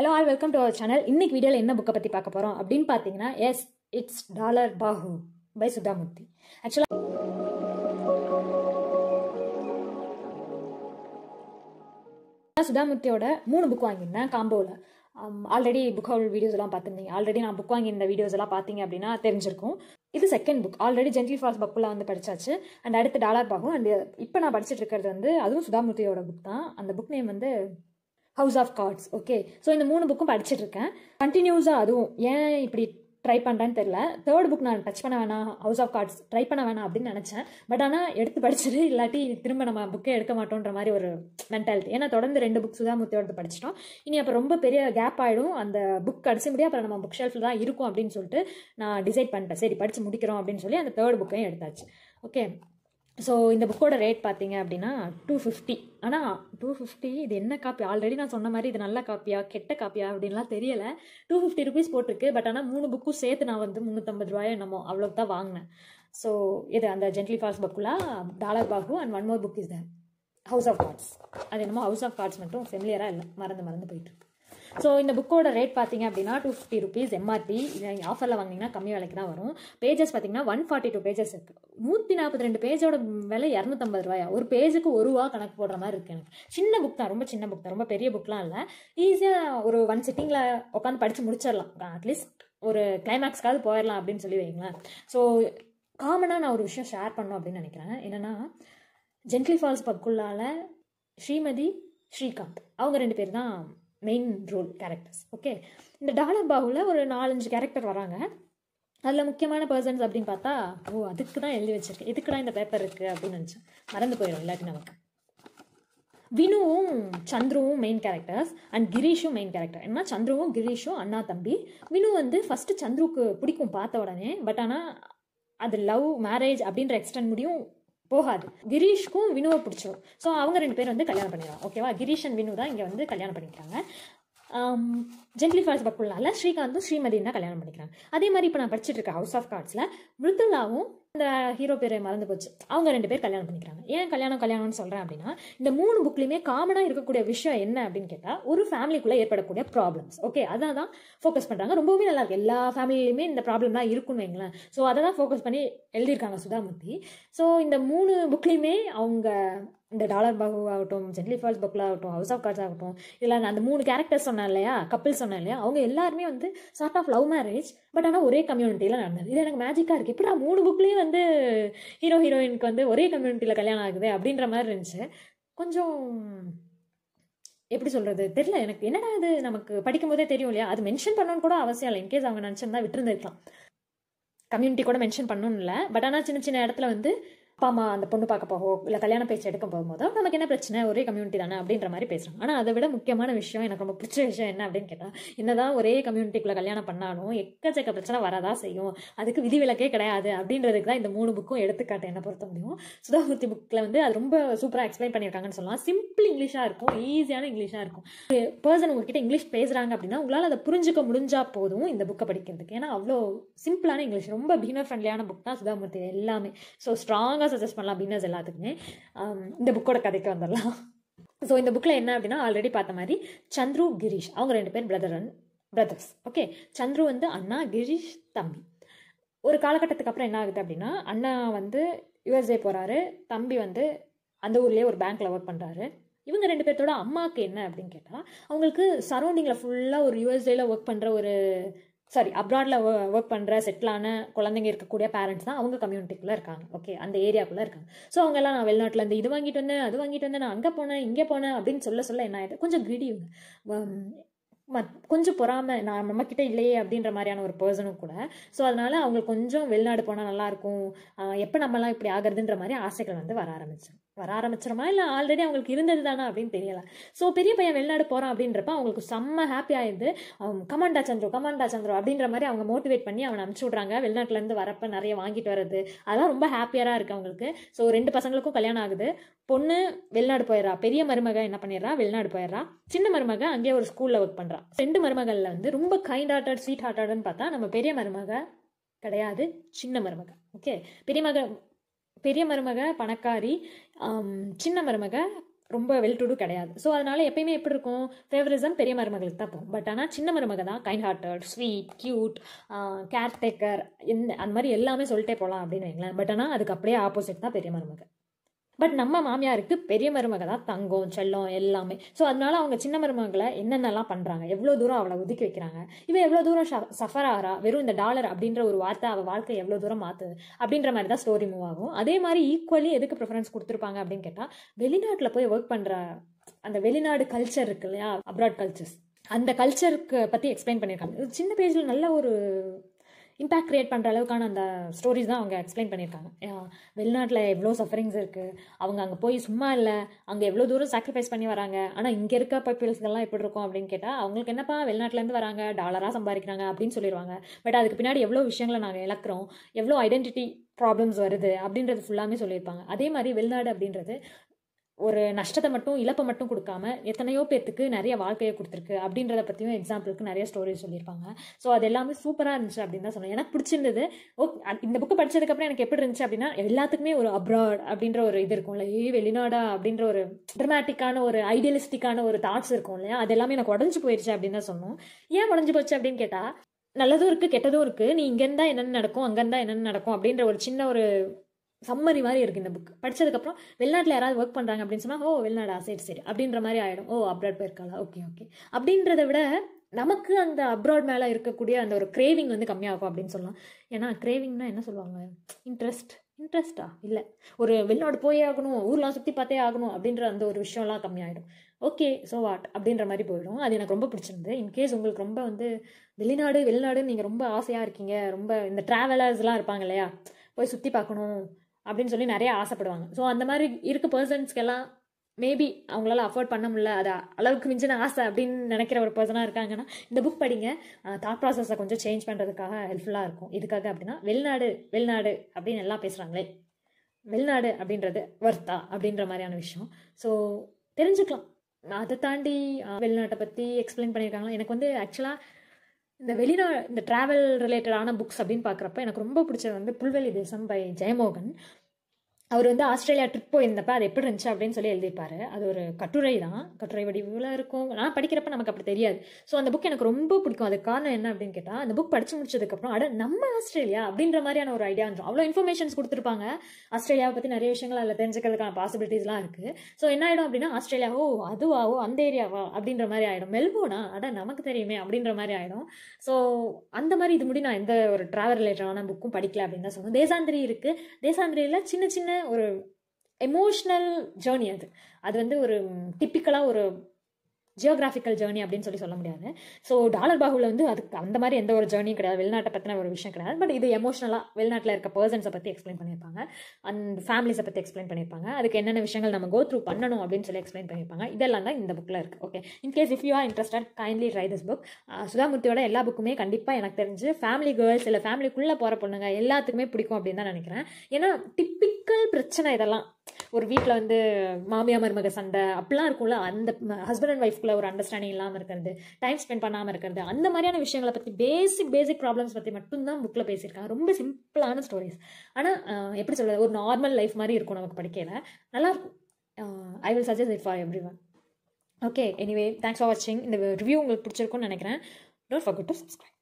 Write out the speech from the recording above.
hello all welcome to our channel இன்னைக்கு வீடியோவில் என்ன புக்கை பற்றி பார்க்க போகிறோம் அப்படின்னு பார்த்தீங்கன்னா yes it's dollar Bahu by Sudha Murthy ஆக்சுவலாக சுதாமூர்த்தியோட மூணு புக் வாங்கியிருந்தேன் காம்போவில் ஆல்ரெடி புக் ஹவுல் வீடியோஸ் எல்லாம் பார்த்துருந்தீங்க ஆல்ரெடி நான் புக் வாங்கியிருந்த வீடியோஸ் எல்லாம் பார்த்தீங்க அப்படின்னா தெரிஞ்சிருக்கும் இது second book already gentle falls பக்குலாம் வந்து படிச்சாச்சு அண்ட் அடுத்து டாலர் பாகும் அண்ட் இப்போ நான் படிச்சுட்டு இருக்கிறது வந்து அதுவும் சுதாமூர்த்தியோட புக் தான் அந்த புக் நேம் வந்து house of cards okay so இந்த மூணு புக்கும் படிச்சுட்டு இருக்கேன் கண்டினியூஸாக அதுவும் ஏன் இப்படி ட்ரை பண்ணுறேன்னு தெரில தேர்ட் புக் நான் டச் பண்ண வேணாம் ஹவுஸ் ஆஃப் கார்ட்ஸ் ட்ரை பண்ண வேணாம் அப்படின்னு நினச்சேன் பட் ஆனால் எடுத்து படிச்சுட்டு இல்லாட்டி திரும்ப நம்ம புக்கே எடுக்க மாட்டோன்ற மாதிரி ஒரு மென்டாலிட்டி ஏன்னா தொடர்ந்து ரெண்டு புக்ஸ் தான் முத்தியோடு படிச்சிட்டோம் இனி அப்போ ரொம்ப பெரிய கேப் ஆகிடும் அந்த புக் கடைசி முடியும் அப்புறம் நம்ம புக் ஷெல்ஃபில் தான் இருக்கும் அப்படின்னு சொல்லிட்டு நான் டிசைட் பண்ணிட்டேன் சரி படித்து முடிக்கிறோம் அப்படின்னு சொல்லி அந்த தேர்ட் புக்கையும் எடுத்தாச்சு ஓகே ஸோ இந்த புக்கோட ரேட் பார்த்தீங்க அப்படின்னா டூ ஃபிஃப்டி ஆனால் டூ ஃபிஃப்டி இது என்ன காப்பி ஆல்ரெடி நான் சொன்ன மாதிரி இது நல்ல காப்பியா கெட்ட காப்பியா அப்படின்லாம் தெரியலை டூ ஃபிஃப்டி ருபீஸ் போட்டிருக்கு பட் ஆனால் மூணு புக்கும் சேர்த்து நான் வந்து முந்நூற்றம்பது ரூபாய் என்னமோ அவ்வளோ தான் வாங்கினேன் ஸோ இது அந்த ஜென்ட்லி ஃபால்ஸ் புக்குலாம் dollar Bahu and one more book is then house of cards அது என்னமோ ஹவுஸ் ஆஃப் கார்ட்ஸ் மட்டும் ஃபெமிலியராக இல்லை மறந்து மறந்து போயிட்டுருக்கு ஸோ இந்த புக்கோட ரேட் பார்த்தீங்க அப்படின்னா டூ ஃபிஃப்டி ருபீஸ் எம்ஆர்பி இதை ஆஃபரில் வாங்கினீங்கன்னா கம்மி விலைக்கு தான் வரும் பேஜஸ் பார்த்தீங்கன்னா ஒன் ஃபார்ட்டி டூ பேஜஸ் இருக்குது நூற்றி நாற்பத்தி ரெண்டு பேஜோட விலை இரநூத்தம்பது ரூபாயா ஒரு பேஜுக்கு ஒரு ரூபா கணக்கு போடுற மாதிரி இருக்குது எனக்கு சின்ன புக் தான் ரொம்ப சின்ன புக் தான் ரொம்ப பெரிய புக்லாம் இல்லை ஈஸியாக ஒரு ஒன் சிட்டிங்கில் உட்காந்து படித்து முடிச்சிடலாம் அட்லீஸ்ட் ஒரு கிளைமேக்ஸ்க்காவது போயிடலாம் அப்படின்னு சொல்லி வைங்களேன் ஸோ காமனாக நான் ஒரு விஷயம் ஷேர் பண்ணோம் அப்படின்னு நினைக்கிறேன் என்னென்னா ஜென்ட்லி ஃபால்ஸ் பக்குள்ளால் ஸ்ரீமதி ஸ்ரீகாந்த் அவங்க ரெண்டு பேர் தான் மெயின் ரோல் கேரக்டர்ஸ் ஓகே இந்த டாலபாவில் ஒரு நாலஞ்சு கேரக்டர் வராங்க அதில் முக்கியமான பர்சன்ஸ் அப்படின்னு பார்த்தா ஓ அதுக்கு தான் எழுதி வச்சிருக்கேன் இதுக்குடா இந்த பேப்பர் இருக்குது அப்படின்னு நினச்சேன் மறந்து போயிடும் இல்லாட்டி நமக்கு வினுவும் சந்துருவும் மெயின் கேரக்டர்ஸ் அண்ட் கிரீஷும் மெயின் கேரக்டர் ஏன்னா சந்துருவும் கிரீஷும் அண்ணா தம்பி வினு வந்து ஃபஸ்ட்டு சந்துருக்கு பிடிக்கும் பார்த்த உடனே பட் ஆனால் அது லவ் மேரேஜ் அப்படின்ற எக்ஸ்டன் முடியும் போகாது கிரீஷ்க்கும் வினுவை பிடிச்சிடும் ஸோ அவங்க ரெண்டு பேரும் வந்து கல்யாணம் பண்ணிடலாம் ஓகேவா கிரீஷ் அண்ட் வினு தான் இங்கே வந்து கல்யாணம் பண்ணிக்கிறாங்க ஜென்லி ஃபால்ஸ் பக்குள்ளால் ஸ்ரீகாந்தும் ஸ்ரீமதியும் தான் கல்யாணம் பண்ணிக்கிறாங்க அதே மாதிரி இப்போ நான் படிச்சுட்டு இருக்கேன் ஹவுஸ் ஆஃப் கார்ட்ஸில் மிருதுலாவும் அந்த ஹீரோ பேரை மறந்து போச்சு அவங்க ரெண்டு பேர் கல்யாணம் பண்ணிக்கிறாங்க ஏன் கல்யாணம் கல்யாணம்னு சொல்கிறேன் அப்படின்னா இந்த மூணு புக்லையுமே காமனாக இருக்கக்கூடிய விஷயம் என்ன அப்படின்னு கேட்டால் ஒரு ஃபேமிலிக்குள்ளே ஏற்படக்கூடிய ப்ராப்ளம்ஸ் ஓகே அதான் தான் ஃபோக்கஸ் பண்ணுறாங்க ரொம்பவே நல்லா இருக்குது எல்லா ஃபேமிலியிலுமே இந்த ப்ராப்ளம்லாம் இருக்குன்னு வைங்களேன் ஸோ அதை தான் ஃபோக்கஸ் பண்ணி எழுதியிருக்காங்க சுதாமூர்த்தி ஸோ இந்த மூணு புக்லேயுமே அவங்க இந்த டாலர் பகு ஆகட்டும் ஜென்லி ஃபால்ஸ் பக்லா ஆகட்டும் ஹவுஸ் ஆஃப் கார்ட்ஸ் ஆகட்டும் இல்லை நான் அந்த மூணு கேரக்டர் சொன்னேன் இல்லையா கப்பிள் சொன்னேன் இல்லையா அவங்க எல்லாருமே வந்து sort of love marriage but ஆனால் ஒரே கம்யூனிட்டியில் நடந்தது இது எனக்கு மேஜிக்காக இருக்குது இப்போ நான் மூணு புக்லேயும் வந்து ஹீரோ ஹீரோயினுக்கு வந்து ஒரே கம்யூனிட்டியில் கல்யாணம் ஆகுது அப்படின்ற மாதிரி இருந்துச்சு கொஞ்சம் எப்படி சொல்கிறது தெரியல எனக்கு என்னடா அது நமக்கு படிக்கும்போதே தெரியும் இல்லையா அது மென்ஷன் பண்ணணும்னு கூட அவசியம் இல்லை இன்கேஸ் அவங்க நினச்சிருந்தா விட்டுருந்துருக்கலாம் கம்யூனிட்டி கூட மென்ஷன் பண்ணணும்ல இல்லை பட் ஆனால் சின்ன சின்ன இடத்துல வந்து அப்பா அம்மா அந்த பொண்ணு பார்க்க போகோ இல்லை கல்யாண பேச்சு எடுக்க போகும்போதோ நமக்கு என்ன பிரச்சனை ஒரே கம்யூனிட்டி தானே அப்படின்ற மாதிரி பேசுகிறோம் ஆனால் அதை விட முக்கியமான விஷயம் எனக்கு ரொம்ப பிடிச்ச விஷயம் என்ன அப்படின்னு கேட்டால் என்னதான் ஒரே கம்யூனிட்டிக்குள்ளே கல்யாணம் பண்ணாலும் எக்கச்சக்க பிரச்சனை வரதான் செய்யும் அதுக்கு விதிவிலக்கே கிடையாது அப்படின்றதுக்கு தான் இந்த மூணு புக்கும் எடுத்துக்காட்டு என்ன பொறுத்த முடியும் சுதாமூர்த்தி புக்கில் வந்து அது ரொம்ப சூப்பராக எக்ஸ்பிளைன் பண்ணியிருக்காங்கன்னு சொல்லலாம் சிம்பிள் இங்கிலீஷாக இருக்கும் ஈஸியான இங்கிலீஷாக இருக்கும் பர்சன் உங்ககிட்ட இங்கிலீஷ் பேசுகிறாங்க அப்படின்னா உங்களால் அதை புரிஞ்சுக்க முடிஞ்சா போதும் இந்த புக்கை படிக்கிறதுக்கு ஏன்னா அவ்வளோ சிம்பிளான இங்கிலீஷ் ரொம்ப பீனர் ஃப்ரெண்ட்லியான புக் தான் சுதாமூர்த்தி எல்லாமே ஸோ ஸ்ட்ராங்காக கண்டிப்பாக சஜஸ்ட் பண்ணலாம் பிகினர்ஸ் எல்லாத்துக்குமே இந்த புக்கோட கதைக்கு வந்துடலாம் ஸோ இந்த புக்கில் என்ன அப்படின்னா ஆல்ரெடி பார்த்த மாதிரி சந்துரு கிரீஷ் அவங்க ரெண்டு பேர் brother and brothers okay Chandru வந்து அண்ணா கிரீஷ் தம்பி ஒரு காலகட்டத்துக்கு அப்புறம் என்ன ஆகுது அப்படின்னா அண்ணா வந்து யுஎஸ்ஏ போகிறாரு தம்பி வந்து அந்த ஊர்லேயே ஒரு பேங்க்கில் ஒர்க் பண்ணுறாரு இவங்க ரெண்டு பேர்த்தோட அம்மாவுக்கு என்ன அப்படின்னு கேட்டால் அவங்களுக்கு சரௌண்டிங்கில் ஃபுல்லாக ஒரு யூஎஸ்ஏல ஒர்க் பண்ணுற ஒரு சாரி அப்ராடில் ஒர்க் பண்ணுற செட்டிலான குழந்தைங்க இருக்கக்கூடிய பேரண்ட்ஸ் தான் அவங்க கம்யூனிட்டிக்குள்ளே இருக்காங்க ஓகே அந்த ஏரியாக்குள்ளே இருக்காங்க ஸோ அவங்கெல்லாம் நான் இருந்து இது வாங்கிட்டு வந்தேன் அது வாங்கிட்டு வந்தேன் நான் அங்கே போனேன் இங்கே போனேன் அப்படின்னு சொல்ல சொல்ல என்ன கொஞ்சம் கிடியுங்க மத் கொஞ்சம் பொறாமல் நான் நம்மக்கிட்ட இல்லையே அப்படின்ற மாதிரியான ஒரு பர்சனும் கூட ஸோ அதனால் அவங்க கொஞ்சம் வெளிநாடு போனால் நல்லாயிருக்கும் எப்போ நம்மலாம் இப்படி ஆகிறதுன்ற மாதிரி ஆசைகள் வந்து வர ஆரம்பித்தேன் வர ஆரம்பிச்சிருமா இல்லை ஆல்ரெடி அவங்களுக்கு இருந்தது தானா அப்படின்னு தெரியல ஸோ பெரிய பையன் வெளிநாடு போகிறான் அப்படின்றப்ப அவங்களுக்கு செம்ம ஹாப்பியாக இருந்து கமாண்டா சந்திரோ கமாண்டா சந்திரோ அப்படின்ற மாதிரி அவங்க மோட்டிவேட் பண்ணி அவனை அனுப்பிச்சி விட்றாங்க வெளிநாட்டிலேருந்து வரப்ப நிறைய வாங்கிட்டு வர்றது அதெல்லாம் ரொம்ப ஹாப்பியராக இருக்குது அவங்களுக்கு ஸோ ரெண்டு பசங்களுக்கும் கல்யாணம் ஆகுது பொண்ணு வெளிநாடு போயிடறா பெரிய மருமக என்ன பண்ணிடுறா வெளிநாடு போயிடறா சின்ன மருமக அங்கேயே ஒரு ஸ்கூலில் ஒர்க் பண்ணுறான் ரெண்டு மருமகளில் வந்து ரொம்ப கைண்ட் ஹார்ட்டட் ஸ்வீட் ஹார்ட்டட்னு பார்த்தா நம்ம பெரிய மருமக கிடையாது சின்ன மருமக ஓகே பெரிய மக பெரிய மருமக பணக்காரி சின்ன மருமக ரொம்ப வெல் டு டூ கிடையாது ஸோ அதனால் எப்பயுமே எப்படி இருக்கும் ஃபேவரிசம் பெரிய மருமகளுக்கு தான் போகும் பட் ஆனால் சின்ன மருமக தான் kind hearted sweet cute caretaker இந்த அந்த மாதிரி எல்லாமே சொல்லிட்டே போகலாம் அப்படின்னு வைங்களேன் பட் ஆனால் அதுக்கு அப்படியே ஆப்போசிட் தான் பெரிய மருமகள் பட் நம்ம மாமியாருக்கு பெரிய மருமக தான் தங்கம் செல்லம் எல்லாமே ஸோ அதனால அவங்க சின்ன மருமகளை என்னென்னலாம் பண்ணுறாங்க எவ்வளோ தூரம் அவளை ஒதுக்கி வைக்கிறாங்க இவன் எவ்வளோ தூரம் சஃபர் ஆகிறா வெறும் இந்த டாலர் அப்படின்ற ஒரு வார்த்தை அவள் வாழ்க்கை எவ்வளோ தூரம் மாற்றுது அப்படின்ற மாதிரி தான் ஸ்டோரி மூவ் ஆகும் அதே மாதிரி ஈக்குவலி எதுக்கு ப்ரிஃபரன்ஸ் கொடுத்துருப்பாங்க அப்படின்னு கேட்டால் வெளிநாட்டில் போய் ஒர்க் பண்ணுற அந்த வெளிநாடு கல்ச்சர் இருக்கு இல்லையா அப்ராட் கல்ச்சர்ஸ் அந்த கல்ச்சருக்கு பற்றி எக்ஸ்பிளைன் பண்ணியிருக்காங்க சின்ன பேஜில் நல்ல ஒரு இம்பாக்ட் க்ரியேட் பண்ணுற அளவுக்கான அந்த ஸ்டோரிஸ் தான் அவங்க எக்ஸ்பிளைன் பண்ணியிருக்காங்க வெளிநாட்டில் எவ்வளோ சஃபரிங்ஸ் இருக்குது அவங்க அங்கே போய் சும்மா இல்லை அங்கே எவ்வளோ தூரம் சாக்ரிஃபைஸ் பண்ணி வராங்க ஆனால் இங்கே இருக்க பீப்புள்ஸ்கெல்லாம் எப்படி இருக்கும் அப்படின்னு கேட்டால் அவங்களுக்கு என்னப்பா வெளிநாட்டிலேருந்து வராங்க டாலராக சம்பாதிக்கிறாங்க அப்படின்னு சொல்லிடுவாங்க பட் அதுக்கு பின்னாடி எவ்வளோ விஷயங்களை நாங்கள் இழக்கிறோம் எவ்வளோ ஐடென்டிட்டி ப்ராப்ளம்ஸ் வருது அப்படின்றது ஃபுல்லாமே சொல்லியிருப்பாங்க அதே மாதிரி வெளிநாடு அப்படின்றது ஒரு நஷ்டத்தை மட்டும் இழப்பை மட்டும் கொடுக்காம எத்தனையோ பேர்த்துக்கு நிறைய வாழ்க்கையை கொடுத்துருக்கு அப்படின்றத பற்றியும் எக்ஸாம்பிளுக்கு நிறைய ஸ்டோரி சொல்லியிருப்பாங்க ஸோ அது எல்லாமே சூப்பராக இருந்துச்சு அப்படின்னு தான் சொன்னேன் எனக்கு பிடிச்சிருந்தது ஓ இந்த புக்கு படித்ததுக்கப்புறம் எனக்கு எப்படி இருந்துச்சு அப்படின்னா எல்லாத்துக்குமே ஒரு அப்ராட் அப்படின்ற ஒரு இது இருக்கும் இல்லையா ஏ வெளிநாடா அப்படின்ற ஒரு ட்ரமாட்டிக்கான ஒரு ஐடியலிஸ்டிக்கான ஒரு தாட்ஸ் இருக்கும் இல்லையா அது எல்லாமே எனக்கு உடஞ்சி போயிடுச்சு அப்படின்னு தான் சொன்னோம் ஏன் உடஞ்சி போச்சு அப்படின்னு கேட்டால் நல்லதும் இருக்குது கெட்டதும் இருக்குது நீ இங்கேருந்தா என்னென்ன நடக்கும் அங்கேருந்தா என்னென்ன நடக்கும் அப்படின்ற ஒரு சின்ன ஒரு சம்மரி மாதிரி இருக்குது இந்த புக் படித்ததுக்கப்புறம் வெளிநாட்டில் யாராவது ஒர்க் பண்ணுறாங்க அப்படின்னு சொன்னால் ஓ வெளிநாடு சரி சரி அப்படின்ற மாதிரி ஆகிடும் ஓ அப்ராட் போயிருக்காளா ஓகே ஓகே அப்படின்றத விட நமக்கு அந்த அப்ராட் மேலே இருக்கக்கூடிய அந்த ஒரு கிரேவிங் வந்து கம்மியாகும் அப்படின்னு சொல்லலாம் ஏன்னா கிரேவிங்னா என்ன சொல்லுவாங்க இன்ட்ரெஸ்ட் இன்ட்ரெஸ்டா இல்லை ஒரு வெளிநாடு போயே ஆகணும் ஊர்லாம் சுற்றி பார்த்தே ஆகணும் அப்படின்ற அந்த ஒரு விஷயம்லாம் கம்மியாயிடும் ஓகே ஸோ வாட் அப்படின்ற மாதிரி போயிடும் அது எனக்கு ரொம்ப பிடிச்சிருந்தது இன்கேஸ் உங்களுக்கு ரொம்ப வந்து வெளிநாடு வெளிநாடுன்னு நீங்கள் ரொம்ப ஆசையாக இருக்கீங்க ரொம்ப இந்த ட்ராவலர்ஸ்லாம் இருப்பாங்க இல்லையா போய் சுற்றி பார்க்கணும் அப்படின்னு சொல்லி நிறைய ஆசைப்படுவாங்க ஸோ அந்த மாதிரி இருக்க பர்சன்ஸ்க்கெல்லாம் மேபி அவங்களால அஃபோர்ட் பண்ண முடியல அது அளவுக்கு மிஞ்சின ஆசை அப்படின்னு நினைக்கிற ஒரு பர்சனாக இருக்காங்கன்னா இந்த புக் படிங்க தாட் ப்ராசஸை கொஞ்சம் சேஞ்ச் பண்ணுறதுக்காக ஹெல்ப்ஃபுல்லாக இருக்கும் இதுக்காக அப்படின்னா வெளிநாடு வெளிநாடு அப்படின்னு எல்லாம் பேசுகிறாங்களே வெளிநாடு அப்படின்றது வர்த்தா அப்படின்ற மாதிரியான விஷயம் ஸோ தெரிஞ்சுக்கலாம் அதை தாண்டி வெளிநாட்டை பற்றி எக்ஸ்பிளைன் பண்ணியிருக்காங்களா எனக்கு வந்து ஆக்சுவலாக இந்த வெளிநா இந்த ட்ராவல் ரிலேட்டடான புக்ஸ் அப்படின்னு பார்க்குறப்ப எனக்கு ரொம்ப பிடிச்சது வந்து புல்வெளி தேசம் பை ஜெயமோகன் அவர் வந்து ஆஸ்திரேலியா ட்ரிப் போயிருந்தப்ப அது எப்படி இருந்துச்சு அப்படின்னு சொல்லி எழுதியிருப்பாரு அது ஒரு கட்டுரை தான் கட்டுரை வடிவில் இருக்கும் நான் படிக்கிறப்ப நமக்கு அப்படி தெரியாது ஸோ அந்த புக் எனக்கு ரொம்ப பிடிக்கும் அது காரணம் என்ன அப்படின்னு கேட்டால் அந்த புக் படித்து முடிச்சதுக்கப்புறம் அட நம்ம ஆஸ்திரேலியா அப்படின்ற மாதிரியான ஒரு ஐடியா வந்துடும் அவ்வளோ இன்ஃபர்மேஷன்ஸ் கொடுத்துருப்பாங்க ஆஸ்திரேலியாவை பற்றி நிறைய விஷயங்கள் அதில் தெரிஞ்சுக்கிறதுக்கான பாசிபிலிட்டிஸ்லாம் இருக்குது ஸோ என்ன ஆகிடும் அப்படின்னா ஆஸ்திரேலியாவோ அதுவாவோ அந்த ஏரியாவா அப்படின்ற மாதிரி ஆகிடும் மெல்போனா அட நமக்கு தெரியுமே அப்படின்ற மாதிரி ஆகிடும் ஸோ அந்த மாதிரி இது முடி நான் எந்த ஒரு ட்ராவல் ரிலேட்டடான புக்கும் படிக்கல அப்படின்னு தான் சொல்லுவேன் தேசாந்திரி இருக்குது தேசாந்திரியில் சின்ன சின்ன ஒரு எமோஷ்னல் ஜேர்னி அது அது வந்து ஒரு டிப்பிக்கலாக ஒரு ஜியோகிராஃபிக்கல் ஜேர்னி அப்படின்னு சொல்லி சொல்ல முடியாது ஸோ டாலர் பாகுல வந்து அதுக்கு அந்த மாதிரி எந்த ஒரு ஜேர்னியும் கிடையாது வெளிநாட்டை பற்றின ஒரு விஷயம் கிடையாது பட் இது எமோஷனலாக வெளிநாட்டில் இருக்க பர்சன்ஸை பற்றி எக்ஸ்பிளைன் பண்ணியிருப்பாங்க அண்ட் ஃபேமிலிஸை பற்றி எக்ஸ்பிளைன் பண்ணியிருப்பாங்க அதுக்கு என்னென்ன விஷயங்கள் நம்ம கோ த்ரூ பண்ணணும் அப்படின்னு சொல்லி எக்ஸ்பிளைன் பண்ணியிருப்பாங்க இதெல்லாம் தான் இந்த புக்கில் இருக்குது okay in case if you are interested kindly try this book சுதாமூர்த்தியோட எல்லா புக்குமே கண்டிப்பாக எனக்கு தெரிஞ்சு ஃபேமிலி கேர்ள்ஸ் இல்லை ஃபேமிலிக்குள்ளே போகிற பொண்ணுங்க எல்லாத்துக்குமே பிடிக்கும் அப்படின்னு தான் நினைக்கிறேன் ஏன்னா டிப்பிக்கல் பிரச்சனை இதெல்லாம் ஒரு வீட்டில் வந்து மாமியா மருமக சண்டை அப்படிலாம் இருக்கும்ல அந்த ஹஸ்பண்ட் அண்ட் ஒய்ஃப்குள்ள ஒரு அண்டர்ஸ்டாண்டிங் இல்லாமல் இருக்கிறது டைம் ஸ்பெண்ட் பண்ணாமல் இருக்கிறது அந்த மாதிரியான விஷயங்களை பற்றி பேசிக் பேசிக் ப்ராப்ளம்ஸ் பற்றி மட்டும்தான் புக்கில் பேசியிருக்காங்க ரொம்ப சிம்பிளான ஸ்டோரிஸ் ஆனால் எப்படி சொல்கிறது ஒரு நார்மல் லைஃப் மாதிரி இருக்கும் நமக்கு படிக்கையில் நல்லாயிருக்கும் I will suggest it for everyone okay anyway thanks for வாட்சிங் இந்த ரிவ்யூ உங்களுக்கு பிடிச்சிருக்கும்னு நினைக்கிறேன் டோன்ட் ஃபர்கட் டு சப்ஸ்கிரைப்